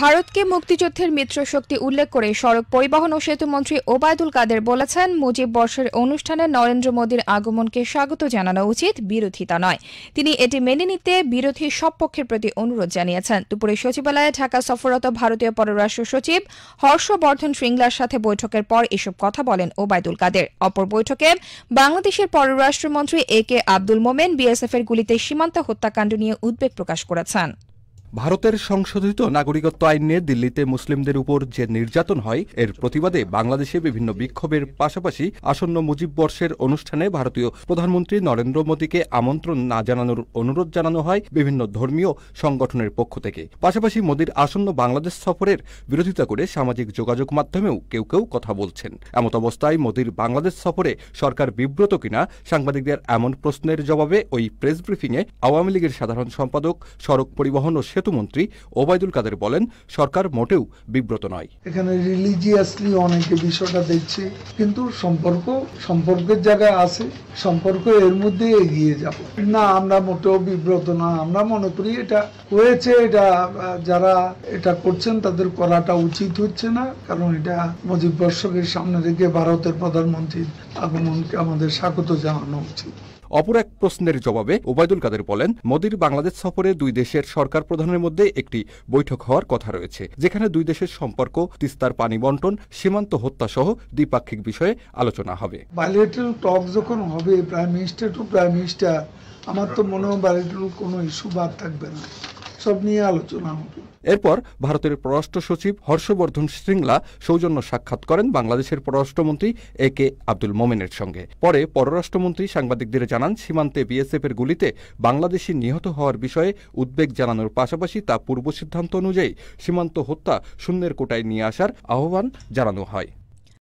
ভারতকে মুক্তিযুদ্ধের মিত্র শক্তি উল্লেখ করে সড়ক পরিবহন ও সেতুমন্ত্রী ওবায়দুল কাদের বলেছেন মুজিব বর্ষের অনুষ্ঠানে নরেন্দ্র মোদীর আগমনকে স্বাগত জানানো উচিত বিরোধিতা নয় তিনি এটি মেনে নিতে বিরোধী সব পক্ষের প্রতি অনুরোধ জানিয়েছেন দুপুরে সচিবালয়ে ঢাকা সফররত ভারতীয় পররাষ্ট্র সচিব হর্ষবর্ধন শৃঙ্গলার সাথে বৈঠকের পর এসব কথা বলেন ওবায়দুল কাদের অপর বৈঠকে বাংলাদেশের পররাষ্ট্রমন্ত্রী এ কে আব্দুল মোমেন বিএসএফ এর গুলিতে সীমান্ত হত্যাকাণ্ড নিয়ে উদ্বেগ প্রকাশ করেছেন ভারতের সংশোধিত নাগরিকত্ব আইন নিয়ে দিল্লিতে মুসলিমদের উপর যে নির্যাতন হয় এর প্রতিবাদে বাংলাদেশে বিভিন্ন বিক্ষোভের পাশাপাশি আসন্ন মুজিব বর্ষের অনুষ্ঠানে ভারতীয় প্রধানমন্ত্রী নরেন্দ্র মোদীকে আমন্ত্রণ না জানানোর অনুরোধ জানানো হয় বিভিন্ন ধর্মীয় সংগঠনের পক্ষ থেকে পাশাপাশি মোদীর আসন্ন বাংলাদেশ সফরের বিরোধিতা করে সামাজিক যোগাযোগ মাধ্যমেও কেউ কেউ কথা বলছেন এমত অবস্থায় মোদীর বাংলাদেশ সফরে সরকার বিব্রত কিনা সাংবাদিকদের এমন প্রশ্নের জবাবে ওই প্রেস ব্রিফিংয়ে আওয়ামী লীগের সাধারণ সম্পাদক সড়ক পরিবহন ও সেতুমন্ত্রী ওবায়দুল কাদের বলেন সরকার মোটেও বিব্রত নয় এখানে রিলিজিয়াসলি অনেকে বিষয়টা দেখছে কিন্তু সম্পর্ক সম্পর্কের জায়গায় আছে সম্পর্ক এর মধ্যে এগিয়ে যাব না আমরা মোটেও বিব্রত না আমরা মনে করি এটা হয়েছে এটা যারা এটা করছেন তাদের করাটা উচিত হচ্ছে না কারণ এটা মজিব বর্ষকের সামনে রেখে ভারতের প্রধানমন্ত্রীর আগমনকে আমাদের স্বাগত জানানো উচিত অপর এক প্রশ্নের জবাবে ওবায়দুল কাদের বলেন মোদীর বাংলাদেশ সফরে দুই দেশের সরকার প্রধানের মধ্যে একটি বৈঠক হওয়ার কথা রয়েছে যেখানে দুই দেশের সম্পর্ক তিস্তার পানি বন্টন সীমান্ত হত্যা সহ দ্বিপাক্ষিক বিষয়ে আলোচনা হবে বাইলেটারাল টক যখন হবে prime minister to prime minister আমার তো মনে হয় বাইলেটারাল কোনো ইস্যু বাদ থাকবে না সব নিয়ে আলোচনা হবে এরপর ভারতের পররাষ্ট্র সচিব হর্ষবর্ধন শ্রীংলা সৌজন্য সাক্ষাৎ করেন বাংলাদেশের পররাষ্ট্রমন্ত্রী এ কে আব্দুল মোমেনের সঙ্গে পরে পররাষ্ট্রমন্ত্রী সাংবাদিকদের জানান সীমান্তে বিএসএফ এর গুলিতে বাংলাদেশি নিহত হওয়ার বিষয়ে উদ্বেগ জানানোর পাশাপাশি তা পূর্ব সিদ্ধান্ত অনুযায়ী সীমান্ত হত্যা শূন্যের কোটায় নিয়ে আসার আহ্বান জানানো হয়